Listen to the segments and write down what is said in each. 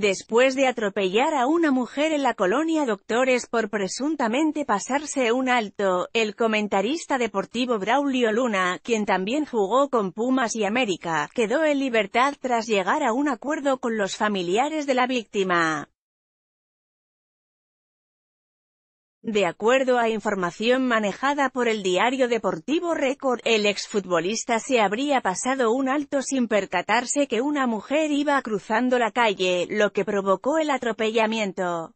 después de atropellar a una mujer en la colonia Doctores por presuntamente pasarse un alto, el comentarista deportivo Braulio Luna, quien también jugó con Pumas y América, quedó en libertad tras llegar a un acuerdo con los familiares de la víctima. De acuerdo a información manejada por el diario deportivo Récord, el exfutbolista se habría pasado un alto sin percatarse que una mujer iba cruzando la calle, lo que provocó el atropellamiento.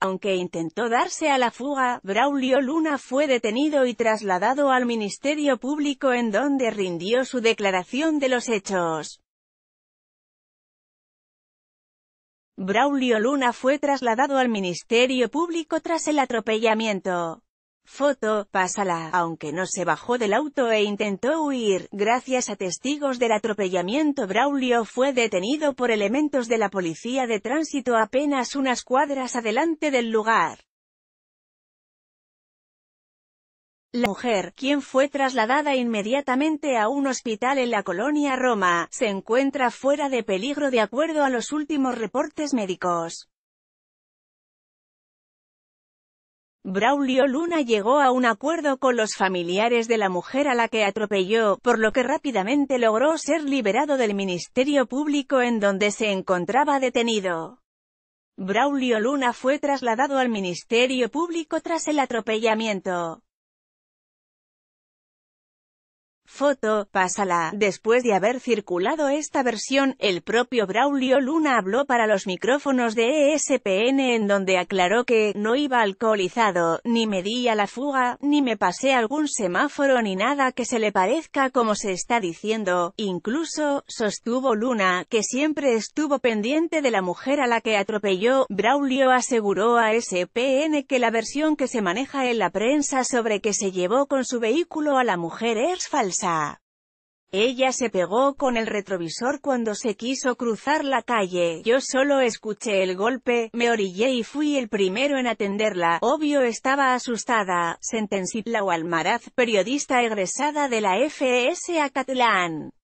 Aunque intentó darse a la fuga, Braulio Luna fue detenido y trasladado al Ministerio Público en donde rindió su declaración de los hechos. Braulio Luna fue trasladado al Ministerio Público tras el atropellamiento. Foto, pásala, aunque no se bajó del auto e intentó huir, gracias a testigos del atropellamiento Braulio fue detenido por elementos de la policía de tránsito apenas unas cuadras adelante del lugar. La mujer, quien fue trasladada inmediatamente a un hospital en la colonia Roma, se encuentra fuera de peligro de acuerdo a los últimos reportes médicos. Braulio Luna llegó a un acuerdo con los familiares de la mujer a la que atropelló, por lo que rápidamente logró ser liberado del Ministerio Público en donde se encontraba detenido. Braulio Luna fue trasladado al Ministerio Público tras el atropellamiento. Foto, pásala. Después de haber circulado esta versión, el propio Braulio Luna habló para los micrófonos de ESPN en donde aclaró que, no iba alcoholizado, ni me di a la fuga, ni me pasé algún semáforo ni nada que se le parezca como se está diciendo. Incluso, sostuvo Luna, que siempre estuvo pendiente de la mujer a la que atropelló. Braulio aseguró a ESPN que la versión que se maneja en la prensa sobre que se llevó con su vehículo a la mujer es falsa. Ella se pegó con el retrovisor cuando se quiso cruzar la calle, yo solo escuché el golpe, me orillé y fui el primero en atenderla, obvio estaba asustada, sentenció Almaraz, periodista egresada de la FS e a